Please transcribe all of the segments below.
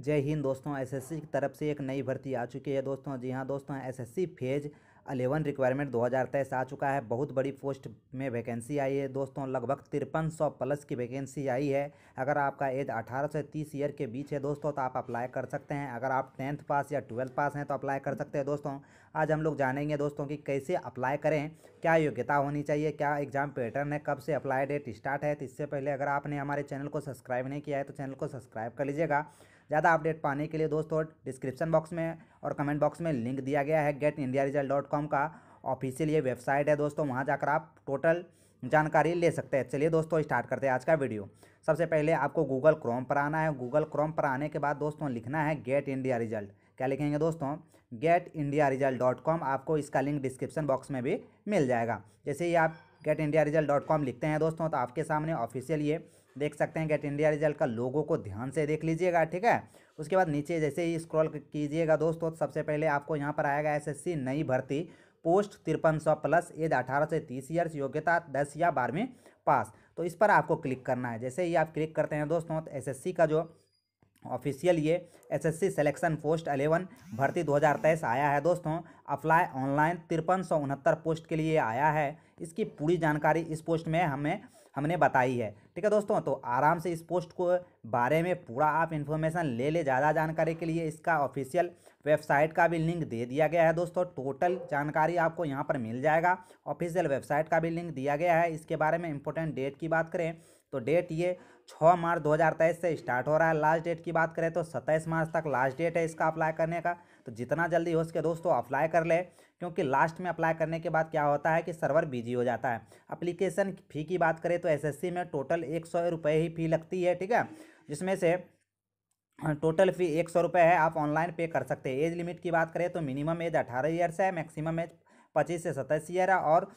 जय हिंद दोस्तों एसएससी की तरफ से एक नई भर्ती आ चुकी है दोस्तों जी हाँ दोस्तों एसएससी फेज अलेवन रिक्वायरमेंट दो हज़ार तेईस आ चुका है बहुत बड़ी पोस्ट में वैकेंसी आई है दोस्तों लगभग तिरपन सौ प्लस की वैकेंसी आई है अगर आपका एज अठारह से तीस ईयर के बीच है दोस्तों तो आप अप्लाई कर सकते हैं अगर आप टेंथ पास या ट्वेल्थ पास हैं तो अप्लाई कर सकते हैं दोस्तों आज हम लोग जानेंगे दोस्तों कि कैसे अप्लाई करें क्या योग्यता होनी चाहिए क्या एग्ज़ाम पैटर्न है कब से अप्लाई डेट स्टार्ट है तो इससे पहले अगर आपने हमारे चैनल को सब्सक्राइब नहीं किया है तो चैनल को सब्सक्राइब कर लीजिएगा ज़्यादा अपडेट पाने के लिए दोस्तों डिस्क्रिप्शन बॉक्स में और कमेंट बॉक्स में लिंक दिया गया है gate India result dot com का ऑफिशियल ये वेबसाइट है दोस्तों वहाँ जाकर आप टोटल जानकारी ले सकते हैं चलिए दोस्तों स्टार्ट करते हैं आज का वीडियो सबसे पहले आपको गूगल क्रोम पर आना है गूगल क्रोम पर आने के बाद दोस्तों लिखना है गेट इंडिया रिजल्ट क्या लिखेंगे दोस्तों gate India result dot com आपको इसका लिंक डिस्क्रिप्शन बॉक्स में भी मिल जाएगा जैसे ही आप gate India result dot com लिखते हैं दोस्तों तो आपके सामने ऑफिशियल ये देख सकते हैं गेट इंडिया रिजल्ट का लोगों को ध्यान से देख लीजिएगा ठीक है उसके बाद नीचे जैसे ही स्क्रॉल कीजिएगा दोस्तों तो सबसे पहले आपको यहाँ पर आएगा एस नई भर्ती पोस्ट तिरपन सौ प्लस एज अठारह से तीस ईयर्स योग्यता दस या बारहवीं पास तो इस पर आपको क्लिक करना है जैसे ही आप क्लिक करते हैं दोस्तों तो एस का जो ऑफिशियल ये एसएससी सिलेक्शन पोस्ट अलेवन भर्ती 2023 आया है दोस्तों अप्लाई ऑनलाइन तिरपन सौ उनहत्तर पोस्ट के लिए आया है इसकी पूरी जानकारी इस पोस्ट में हमें हमने बताई है ठीक है दोस्तों तो आराम से इस पोस्ट को बारे में पूरा आप इन्फॉर्मेशन ले ले ज़्यादा जानकारी के लिए इसका ऑफिशियल वेबसाइट का भी लिंक दे दिया गया है दोस्तों टोटल जानकारी आपको यहाँ पर मिल जाएगा ऑफिशियल वेबसाइट का भी लिंक दिया गया है इसके बारे में इंपॉर्टेंट डेट की बात करें तो डेट ये छः मार्च दो से स्टार्ट हो रहा है लास्ट डेट की बात करें तो सत्ताईस मार्च तक लास्ट डेट है इसका अप्लाई करने का तो जितना जल्दी हो सके दोस्तों अप्लाई कर ले क्योंकि लास्ट में अप्लाई करने के बाद क्या होता है कि सर्वर बिजी हो जाता है अप्लीकेशन फ़ी की बात करें तो एसएससी में टोटल एक सौ रुपये ही फ़ी लगती है ठीक है जिसमें से टोटल हाँ, फ़ी एक सौ रुपये है आप ऑनलाइन पे कर सकते हैं एज लिमिट की बात करें तो मिनिमम एज अठारह ईयर्स है मैक्सिमम एज पच्चीस से सत्ताईस ईयर है और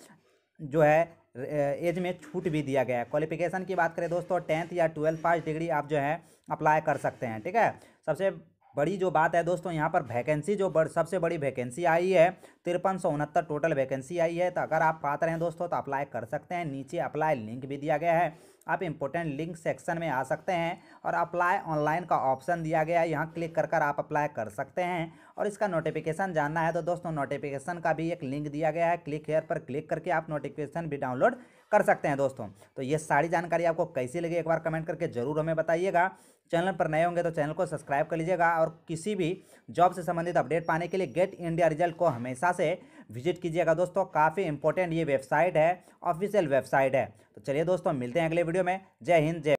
जो है एज में छूट भी दिया गया है क्वालिफिकेशन की बात करें दोस्तों टेंथ या ट्वेल्थ पास डिग्री आप जो है अप्लाई कर सकते हैं ठीक है सबसे बड़ी जो बात है दोस्तों यहाँ पर वैकेंसी जो बड़, सबसे बड़ी वैकेंसी आई है तिरपन सौ उनहत्तर टोटल वैकेंसी आई है तो अगर आप पात्र हैं दोस्तों तो अप्लाई कर सकते हैं नीचे अप्लाई लिंक भी दिया गया है आप इम्पोर्टेंट लिंक सेक्शन में आ सकते हैं और अप्लाई ऑनलाइन का ऑप्शन दिया गया है यहाँ क्लिक कर कर आप अप्लाई कर सकते हैं और इसका नोटिफिकेशन जानना है तो दोस्तों नोटिफिकेशन का भी एक लिंक दिया गया है क्लिक हेयर पर क्लिक करके आप नोटिफिकेशन भी डाउनलोड कर सकते हैं दोस्तों तो ये सारी जानकारी आपको कैसी लगी एक बार कमेंट करके ज़रूर हमें बताइएगा चैनल पर नए होंगे तो चैनल को सब्सक्राइब कर लीजिएगा और किसी भी जॉब से संबंधित अपडेट पाने के लिए गेट इंडिया रिजल्ट को हमेशा से विजिट कीजिएगा दोस्तों काफ़ी इंपॉर्टेंट ये वेबसाइट है ऑफिशियल वेबसाइट है तो चलिए दोस्तों मिलते हैं अगले वीडियो में जय हिंद जय